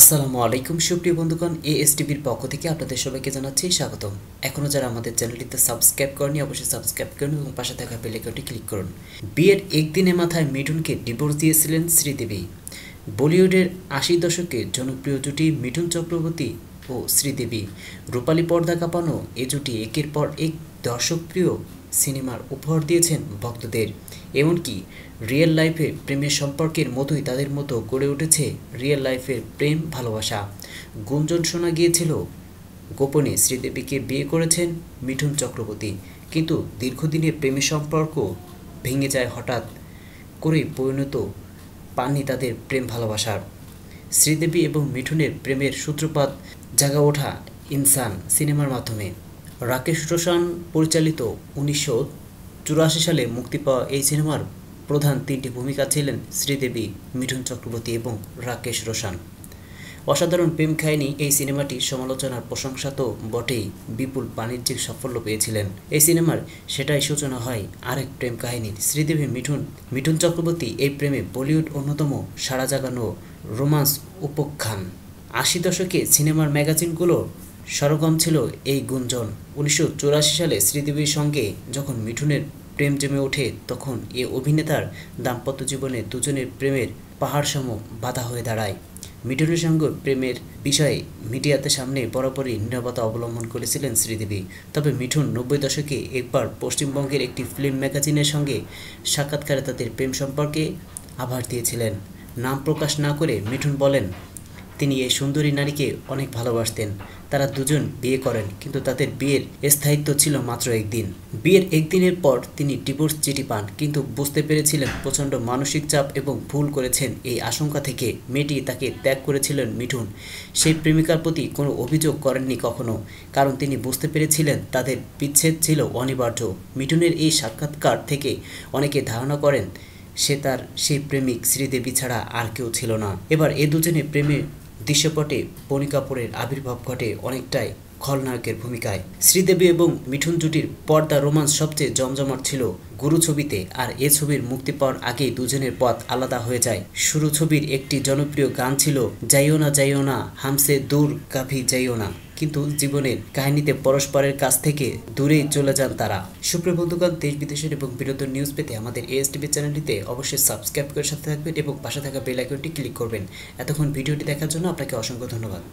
আসসালামু আলাইকুম সুপ্রিয় বন্ধুগণ এস টিভির পক্ষ থেকে আপনাদের সবাইকে জানাচ্ছি স্বাগতম এখনও যারা আমাদের চ্যানেলটিতে সাবস্ক্রাইব করেনি অবশ্যই সাবস্ক্রাইব করুন এবং পাশে থাকা বেলেকটি ক্লিক করুন বিয়ের একদিনের মাথায় মিঠুনকে ডিভোর্স দিয়েছিলেন শ্রীদেবী বলিউডের আশি দশকে জনপ্রিয় জুটি মিঠুন চক্রবর্তী ও শ্রীদেবী রূপালী পর্দা কাঁপানো এ জুটি একের পর এক দর্শকপ্রিয় সিনেমার উপহার দিয়েছেন ভক্তদের এমনকি রিয়েল লাইফের প্রেমের সম্পর্কের মতোই তাদের মতো গড়ে উঠেছে রিয়েল লাইফের প্রেম ভালোবাসা গুঞ্জন শোনা গিয়েছিল গোপনে শ্রীদেবীকে বিয়ে করেছেন মিঠুন চক্রবর্তী কিন্তু দীর্ঘদিনের প্রেমের সম্পর্ক ভেঙে যায় হঠাৎ করে পরিণত পাননি তাদের প্রেম ভালোবাসার শ্রীদেবী এবং মিঠুনের প্রেমের সূত্রপাত জাগা ওঠা ইনসান সিনেমার মাধ্যমে রাকেশ রোশন পরিচালিত উনিশশো চুরাশি সালে মুক্তি পাওয়া এই সিনেমার প্রধান তিনটি ভূমিকা ছিলেন শ্রীদেবী মিঠুন চক্রবর্তী এবং রাকেশ রোশন অসাধারণ প্রেম খায়নি এই সিনেমাটি সমালোচনার প্রশংসা তো বটেই বিপুল বাণিজ্যিক সাফল্য পেয়েছিলেন এই সিনেমার সেটাই সূচনা হয় আরেক প্রেম কাহিনীর শ্রীদেবী মিঠুন মিঠুন চক্রবর্তী এই প্রেমে বলিউড অন্যতম সারা জাগানো রোমান্স উপখ্যান আশি দশকে সিনেমার ম্যাগাজিনগুলো সরগম ছিল এই গুঞ্জন উনিশশো সালে শ্রীদেবীর সঙ্গে যখন মিঠুনের প্রেম জমে ওঠে তখন এ অভিনেতার দাম্পত্য জীবনে দুজনের প্রেমের সম বাধা হয়ে দাঁড়ায় মিঠুনের সঙ্গে প্রেমের বিষয়ে মিডিয়াতে সামনে বরাবরই নীরবতা অবলম্বন করেছিলেন শ্রীদেবী তবে মিঠুন নব্বই দশকে একবার পশ্চিমবঙ্গের একটি ফিল্ম ম্যাগাজিনের সঙ্গে সাক্ষাৎকারে তাদের প্রেম সম্পর্কে আভার দিয়েছিলেন নাম প্রকাশ না করে মিঠুন বলেন তিনি এই সুন্দরী নারীকে অনেক ভালোবাসতেন তারা দুজন বিয়ে করেন কিন্তু তাদের বিয়ের স্থায়িত্ব ছিল মাত্র একদিন বিয়ের একদিনের পর তিনি ডিভোর্স চিঠি পান কিন্তু বুঝতে পেরেছিলেন প্রচণ্ড মানসিক চাপ এবং ভুল করেছেন এই আশঙ্কা থেকে মেয়েটি তাকে ত্যাগ করেছিলেন মিঠুন সেই প্রেমিকার প্রতি কোনো অভিযোগ করেননি কখনো কারণ তিনি বুঝতে পেরেছিলেন তাদের বিচ্ছেদ ছিল অনিবার্য মিঠুনের এই সাক্ষাৎকার থেকে অনেকে ধারণা করেন সে তার সেই প্রেমিক শ্রীদেবী ছাড়া আর কেউ ছিল না এবার এ দুজনে প্রেমে দৃশ্যপটে বনি কাপুরের আবির্ভাব ঘটে অনেকটাই খলনায়কের ভূমিকায় শ্রীদেবী এবং মিঠুন জুটির পর্দা রোমান্স সবচেয়ে জমজমাট ছিল গুরু ছবিতে আর এ ছবির মুক্তি পাওয়ার আগেই দুজনের পথ আলাদা হয়ে যায় শুরু ছবির একটি জনপ্রিয় গান ছিল যাইও না যাইও না হামসে দূর কাভি যাইও না কিন্তু জীবনের কাহিনীতে পরস্পরের কাছ থেকে দূরেই চলে যান তারা সুপ্রিয় বন্ধুগণ দেশ বিদেশের এবং বিনোদন নিউজ পেতে আমাদের এএসটিভি চ্যানেলটিতে অবশ্যই সাবস্ক্রাইব করে সাথে থাকবেন এবং পাশে থাকা বেল আইকনটি ক্লিক করবেন এতক্ষণ ভিডিওটি দেখার জন্য আপনাকে অসংখ্য ধন্যবাদ